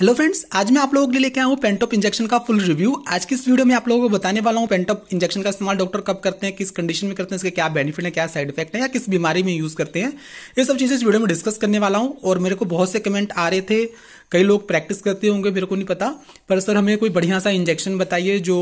hello friends आज मैं आप लोगों के लिए लेके आया हूँ पेंटॉप इंजेक्शन का फुल रिव्यू आज की इस वीडियो में आप लोगों को बताने वाला हूँ पेंटॉप इंजेक्शन का इस्तेमाल डॉक्टर कब करते हैं किस कंडीशन में करते हैं इसके क्या बेनिफिट है क्या साइड इफेक्ट है या किस बीमारी में यूज करते हैं ये सब चीजें इस वीडियो में डिस्कस करने वाला हूँ और मेरे को बहुत से कमेंट आ रहे थे कई लोग प्रैक्टिस करते होंगे मेरे को नहीं पता पर सर हमें कोई बढ़िया सा इंजेक्शन बताइए जो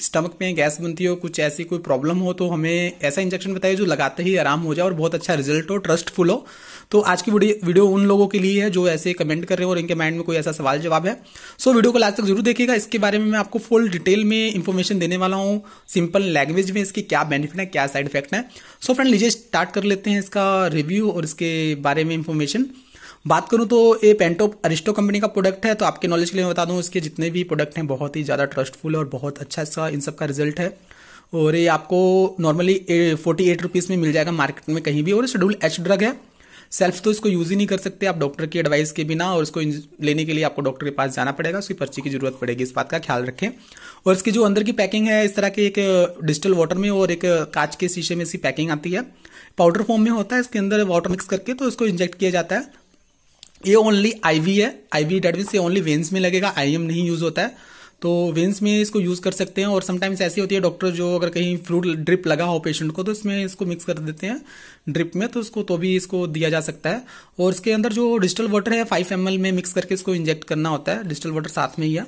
स्टमक में गैस बनती हो कुछ ऐसी कोई प्रॉब्लम हो तो हमें ऐसा इंजेक्शन बताइए जो लगाते ही आराम हो जाए और बहुत अच्छा रिजल्ट हो ट्रस्टफुल हो तो आज की वीडियो उन लोगों के लिए है जो ऐसे कमेंट कर रहे हो और इनके माइंड में कोई ऐसा सवाल जवाब है सो so, वीडियो को लास्ट तक जरूर देखिएगा इसके बारे में मैं आपको फुल डिटेल में इन्फॉर्मेशन देने वाला हूँ सिंपल लैंग्वेज में इसके क्या बेनिफिट है क्या साइड इफेक्ट है सो so, फ्रेंड लीजिए स्टार्ट कर लेते हैं इसका रिव्यू और इसके बारे में इन्फॉर्मेशन बात करूं तो ये पेंटोप अरिस्टो कंपनी का प्रोडक्ट है तो आपके नॉलेज के लिए बता दूं इसके जितने भी प्रोडक्ट हैं बहुत ही ज़्यादा ट्रस्टफुल और बहुत अच्छा इसका इन सब का रिजल्ट है और ये आपको नॉर्मली फोर्टी एट रुपीज़ में मिल जाएगा मार्केट में कहीं भी और शेड्यूल एच ड्रग है सेल्फ तो इसको यूज़ ही नहीं कर सकते आप डॉक्टर की एडवाइस के बिना और इसको लेने के लिए आपको डॉक्टर के पास जाना पड़ेगा उसकी पर्ची की जरूरत पड़ेगी इस बात का ख्याल रखें और इसकी जो अंदर की पैकिंग है इस तरह के एक डिजिटल uh, वाटर में और एक uh, कांच के शीशे में इसकी पैकिंग आती है पाउडर फॉर्म में होता है इसके अंदर वाटर मिक्स करके तो इसको इंजेक्ट किया जाता है ये ओनली आईवी है आईवी डेट मीन्स ये ओनली वेन्स में लगेगा आईएम नहीं यूज होता है तो वेंस में इसको यूज़ कर सकते हैं और समटाइम्स ऐसी होती है डॉक्टर जो अगर कहीं फ्रूट ड्रिप लगा हो पेशेंट को तो इसमें इसको मिक्स कर देते हैं ड्रिप में तो उसको तो भी इसको दिया जा सकता है और इसके अंदर जो डिजिटल वाटर है फाइव एम में मिक्स करके इसको इंजेक्ट करना होता है डिजिटल वाटर साथ में ही है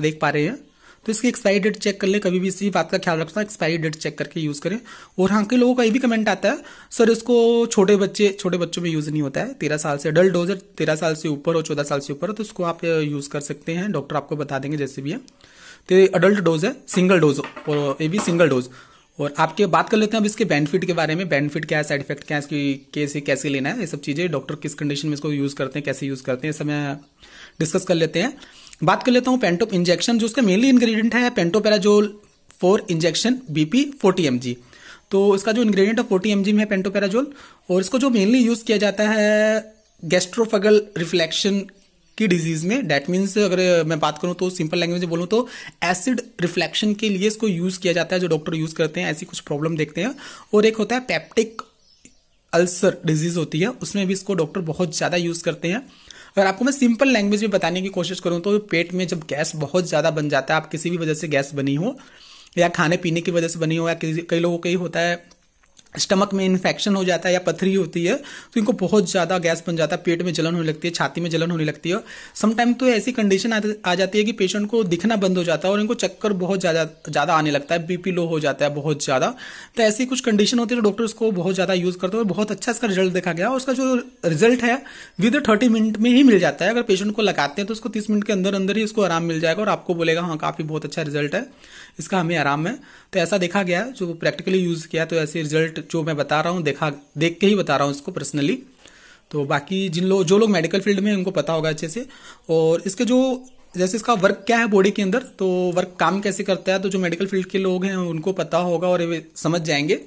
देख पा रहे हैं तो इसकी एक्सपायरी डेट चेक कर ले कभी भी इसी बात का ख्याल रखना एक्सपायरी डेट चेक करके यूज़ करें और हाँ के लोगों का ये भी कमेंट आता है सर इसको छोटे बच्चे छोटे बच्चों में यूज़ नहीं होता है तेरह साल से अडल्ट डोज है तेरह साल से ऊपर और चौदह साल से ऊपर तो उसको आप यूज़ कर सकते हैं डॉक्टर आपको बता देंगे जैसे भी है तो अडल्ट डोज है सिंगल डोज और ये भी सिंगल डोज और आपके बात कर लेते हैं अब इसके बेनिफिट के बारे में बेनिफिट क्या है साइड इफेक्ट क्या है इसकी कैसे कैसे लेना है ये सब चीज़ें डॉक्टर किस कंडीशन में इसको यूज़ करते हैं कैसे यूज़ करते हैं सब डिस्कस कर लेते हैं बात कर लेता हूँ पेंटोप इंजेक्शन जो उसका मेनली इंग्रेडिएंट है pantoprazole for injection BP forty M G तो इसका जो इंग्रेडिएंट है फोर्टी एम जी में है पेंटोपेराजोल और इसको जो मेनली यूज़ किया जाता है गैस्ट्रोफगल रिफ्लेक्शन की डिजीज़ में डैट मीन्स अगर मैं बात करूँ तो सिंपल लैंग्वेज में बोलूँ तो एसिड रिफ्लेक्शन के लिए इसको यूज़ किया जाता है जो डॉक्टर यूज़ करते हैं ऐसी कुछ प्रॉब्लम देखते हैं और एक होता है पैप्टिक अल्सर डिजीज़ होती है उसमें भी इसको डॉक्टर बहुत ज़्यादा यूज़ करते हैं अगर आपको मैं सिंपल लैंग्वेज में बताने की कोशिश करूँ तो पेट में जब गैस बहुत ज़्यादा बन जाता है आप किसी भी वजह से गैस बनी हो या खाने पीने की वजह से बनी हो या कई लोगों को ही होता है स्टमक में इन्फेक्शन हो जाता है या पथरी होती है तो इनको बहुत ज़्यादा गैस बन जाता है पेट में जलन होने लगती है छाती में जलन होने लगती है समटाइम तो ऐसी कंडीशन आ जाती है कि पेशेंट को दिखना बंद हो जाता है और इनको चक्कर बहुत ज़्यादा ज़्यादा आने लगता है बीपी लो हो जाता है बहुत ज़्यादा तो ऐसी कुछ कंडीशन होती है तो डॉक्टर उसको बहुत ज़्यादा यूज़ करते हैं और बहुत अच्छा इसका रिजल्ट देखा गया और उसका जो रिजल्ट है विद थर्टी मिनट में ही मिल जाता है अगर पेशेंट को लगाते हैं तो उसको तीस मिनट के अंदर अंदर ही उसको आराम मिल जाएगा और आपको बोलेगा हाँ काफ़ी बहुत अच्छा रिजल्ट है इसका हमें आराम है तो ऐसा देखा गया जो प्रैक्टिकली यूज़ किया तो ऐसे रिजल्ट जो मैं बता रहा हूँ देखा देख के ही बता रहा हूँ इसको पर्सनली तो बाकी जिन लोग जो लोग मेडिकल फील्ड में उनको पता होगा अच्छे से और इसके जो जैसे इसका वर्क क्या है बॉडी के अंदर तो वर्क काम कैसे करता है तो जो मेडिकल फील्ड के लोग हैं उनको पता होगा और समझ जाएंगे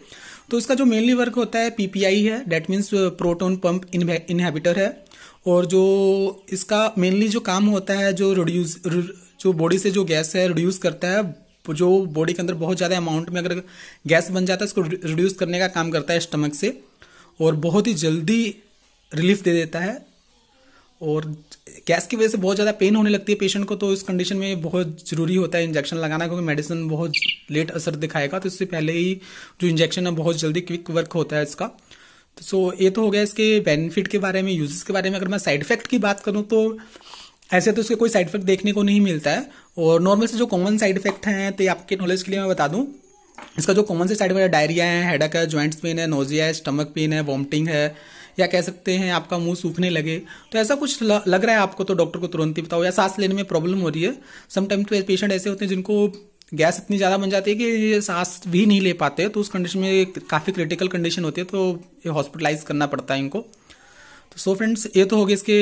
तो इसका जो मेनली वर्क होता है पीपीआई है that means proton pump inhibitor है और जो इसका मेनली जो काम होता है जो रिड्यूस जो बॉडी से जो गैस है रिड्यूस करता है जो बॉडी के अंदर बहुत ज़्यादा अमाउंट में अगर गैस बन जाता है उसको रिड्यूस करने का काम करता है स्टमक से और बहुत ही जल्दी रिलीफ दे देता है और गैस की वजह से बहुत ज़्यादा पेन होने लगती है पेशेंट को तो इस कंडीशन में बहुत ज़रूरी होता है इंजेक्शन लगाना क्योंकि मेडिसिन बहुत लेट असर दिखाएगा तो इससे पहले ही जो इंजेक्शन है बहुत जल्दी क्विक वर्क होता है इसका तो सो ये तो हो गया इसके बेनिफिट के बारे में यूजेस के बारे में अगर मैं साइड इफेक्ट की बात करूँ तो ऐसे तो इसके कोई साइड इफेक्ट देखने को नहीं मिलता है और नॉर्मल से जो कॉमन साइड इफेक्ट हैं तो आपके नॉलेज के लिए मैं बता दूं इसका जो कॉमन से साइड इफेक्ट है डायरिया है हेडक है जॉइंट्स पेन है नोजिया है स्टमक पेन है वॉमिटिंग है या कह सकते हैं आपका मुंह सूखने लगे तो ऐसा कुछ लग रहा है आपको तो डॉक्टर को तुरंत ही बताओ या सांस लेने में प्रॉब्लम हो रही है समटाइम तो पेशेंट ऐसे होते हैं जिनको गैस इतनी ज़्यादा बन जाती है कि ये सांस भी नहीं ले पाते तो उस कंडीशन में काफ़ी क्रिटिकल कंडीशन होती है तो ये हॉस्पिटलाइज करना पड़ता है इनको तो सो फ्रेंड्स ये तो हो गए इसके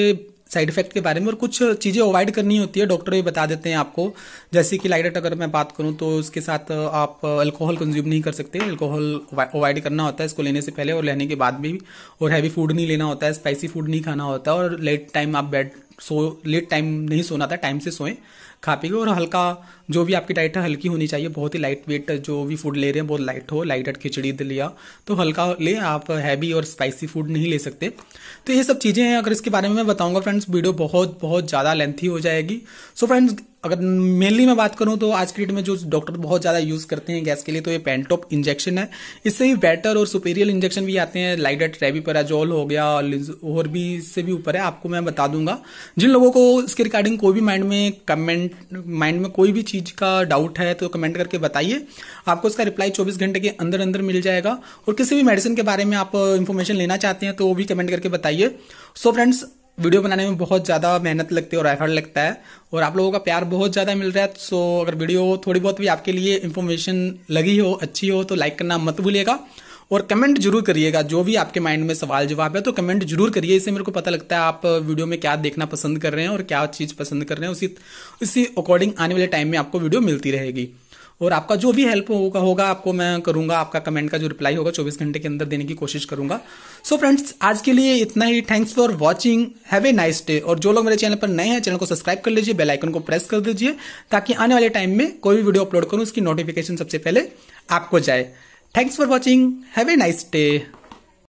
साइड इफेक्ट के बारे में और कुछ चीज़ें अवॉइड करनी होती है डॉक्टर भी बता देते हैं आपको जैसे कि लाइट अगर मैं बात करूँ तो उसके साथ आप अल्कोहल कंज्यूम नहीं कर सकते अल्कोहल अवॉइड करना होता है इसको लेने से पहले और लेने के बाद भी और हैवी फूड नहीं लेना होता है स्पाइसी फूड नहीं खाना होता है और लेट टाइम आप बेड सो लेट टाइम नहीं सोना था टाइम से सोएं खा पी और हल्का जो भी आपकी डाइट है हल्की होनी चाहिए बहुत ही लाइट वेट जो भी फूड ले रहे हैं बहुत लाइट हो लाइट एट खिचड़ी लिया तो हल्का ले आप हैवी और स्पाइसी फूड नहीं ले सकते तो ये सब चीज़ें हैं अगर इसके बारे में मैं बताऊँगा फ्रेंड्स वीडियो बहुत बहुत ज़्यादा लेंथी हो जाएगी सो so, फ्रेंड्स अगर मेनली मैं बात करूं तो आज की डेट में जो डॉक्टर बहुत ज़्यादा यूज़ करते हैं गैस के लिए तो ये पेंटोप इंजेक्शन है इससे भी बेटर और सुपेरियर इंजेक्शन भी आते हैं लाइडेट रेबीपराजोल हो गया और भी इससे भी ऊपर है आपको मैं बता दूंगा जिन लोगों को इसके रिगार्डिंग कोई भी माइंड में कमेंट माइंड में कोई भी चीज़ का डाउट है तो कमेंट करके बताइए आपको इसका रिप्लाई चौबीस घंटे के अंदर अंदर मिल जाएगा और किसी भी मेडिसिन के बारे में आप इन्फॉर्मेशन लेना चाहते हैं तो वो भी कमेंट करके बताइए सो फ्रेंड्स वीडियो बनाने में बहुत ज़्यादा मेहनत लगती है और एफर्ट लगता है और आप लोगों का प्यार बहुत ज़्यादा मिल रहा है सो अगर वीडियो थोड़ी बहुत भी आपके लिए इन्फॉर्मेशन लगी हो अच्छी हो तो लाइक करना मत भूलिएगा और कमेंट जरूर करिएगा जो भी आपके माइंड में सवाल जवाब है तो कमेंट जरूर करिए इससे मेरे को पता लगता है आप वीडियो में क्या देखना पसंद कर रहे हैं और क्या चीज़ पसंद कर रहे हैं उसी उसी अकॉर्डिंग आने वाले टाइम में आपको वीडियो मिलती रहेगी और आपका जो भी हेल्प होगा होगा आपको मैं करूंगा आपका कमेंट का जो रिप्लाई होगा चौबीस घंटे के अंदर देने की कोशिश करूंगा सो so फ्रेंड्स आज के लिए इतना ही thanks for watching have a nice day और जो लोग मेरे चैनल पर नए हैं चैनल को सब्सक्राइब कर लीजिए बेलाइकन को प्रेस कर दीजिए ताकि आने वाले टाइम में कोई भी वीडियो अपलोड करूँ उसकी नोटिफिकेशन सबसे पहले आपको जाए thanks for watching have a nice day